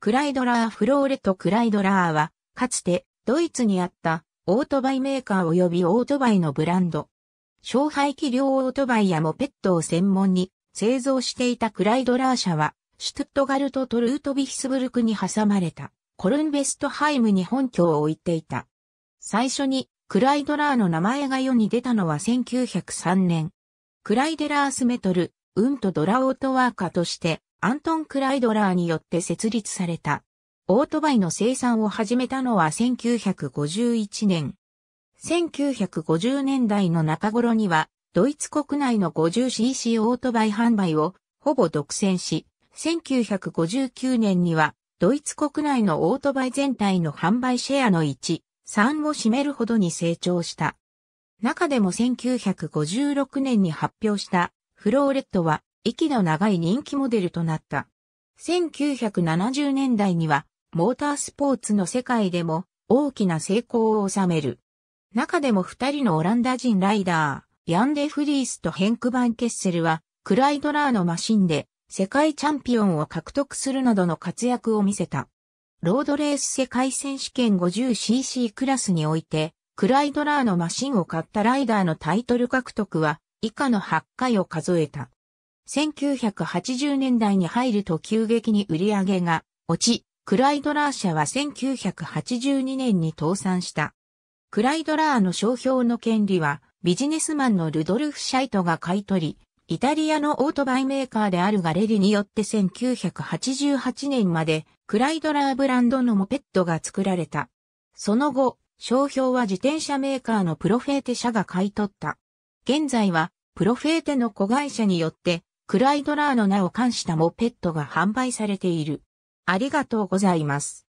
クライドラーフローレとクライドラーは、かつてドイツにあったオートバイメーカー及びオートバイのブランド。小排気量オートバイやモペットを専門に製造していたクライドラー社は、シュトゥットガルトとルートビヒスブルクに挟まれたコルンベストハイムに本拠を置いていた。最初にクライドラーの名前が世に出たのは1903年。クライデラースメトル、ウントドラオートワーカーとしてアントン・クライドラーによって設立された。オートバイの生産を始めたのは1951年。1950年代の中頃には、ドイツ国内の 50cc オートバイ販売をほぼ独占し、1959年には、ドイツ国内のオートバイ全体の販売シェアの1、3を占めるほどに成長した。中でも1956年に発表したフローレットは息の長い人気モデルとなった。1970年代には、モータースポーツの世界でも大きな成功を収める。中でも二人のオランダ人ライダー、ヤンデ・フリースとヘンク・バン・ケッセルは、クライドラーのマシンで世界チャンピオンを獲得するなどの活躍を見せた。ロードレース世界選手権 50cc クラスにおいて、クライドラーのマシンを買ったライダーのタイトル獲得は、以下の8回を数えた。1980年代に入ると急激に売り上げが落ち、クライドラー社は1982年に倒産した。クライドラーの商標の権利はビジネスマンのルドルフ・シャイトが買い取り、イタリアのオートバイメーカーであるガレリによって1988年までクライドラーブランドのモペットが作られた。その後、商標は自転車メーカーのプロフェーテ社が買い取った。現在はプロフェーテの子会社によってクライドラーの名を冠したモペットが販売されている。ありがとうございます。